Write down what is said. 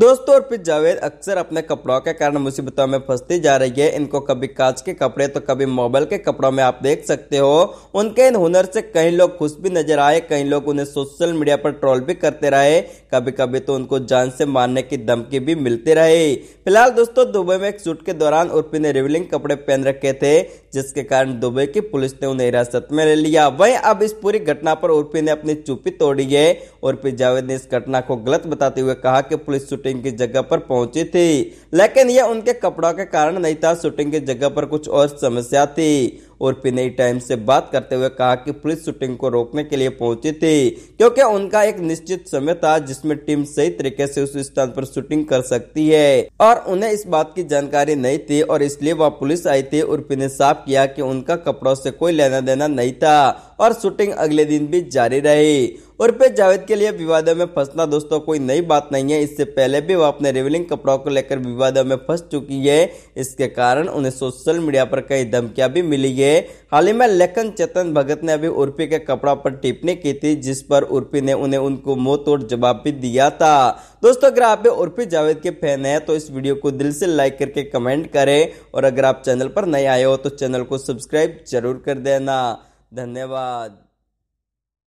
दोस्तों और फिर जावेद अक्सर अपने कपड़ों के कारण मुसीबतों में फंसती जा रही है इनको कभी कांच के कपड़े तो कभी मोबाइल के कपड़ों में आप देख सकते हो उनके इन हुनर से कई लोग खुश भी नजर आए कई लोग उन्हें सोशल मीडिया पर ट्रोल भी करते रहे कभी कभी तो उनको जान से मारने की धमकी भी मिलती रही फिलहाल दोस्तों दुबई में एक शूट के दौरान उर्फी ने रिविलिंग कपड़े पहन रखे थे जिसके कारण दुबई की पुलिस ने उन्हें हिरासत में ले लिया वही अब इस पूरी घटना पर उर्फी ने अपनी चुप्पी तोड़ी है उर्फी जावेद ने इस घटना को गलत बताते हुए कहा कि पुलिस शूटिंग शूटिंग की जगह पर पहुंची थी लेकिन यह उनके कपड़ों के कारण नहीं था शूटिंग की जगह पर कुछ और समस्या थी और नई टाइम से बात करते हुए कहा कि पुलिस शूटिंग को रोकने के लिए पहुंची थी क्योंकि उनका एक निश्चित समय था जिसमें टीम सही तरीके से उस स्थान पर शूटिंग कर सकती है और उन्हें इस बात की जानकारी नहीं थी और इसलिए वह पुलिस आई थी उर्फी ने साफ किया कि उनका कपड़ों से कोई लेना देना नहीं था और शूटिंग अगले दिन भी जारी रही उर्फ जावेद के लिए विवादों में फंसना दोस्तों कोई नई बात नहीं है इससे पहले भी वह अपने रिविलिंग कपड़ों को लेकर विवादों में फंस चुकी है इसके कारण उन्हें सोशल मीडिया पर कई धमकियां भी मिली है है हाल ही में लेखन चेतन भगत ने अभी उर्फी के कपड़ा पर टिप्पणी की थी जिस पर उर्फी ने उन्हें उनको मुंह तोड़ जवाब भी दिया था दोस्तों अगर आप भी उर्फी जावेद के फैन हैं तो इस वीडियो को दिल से लाइक करके कमेंट करें और अगर आप चैनल पर नए आए हो तो चैनल को सब्सक्राइब जरूर कर देना धन्यवाद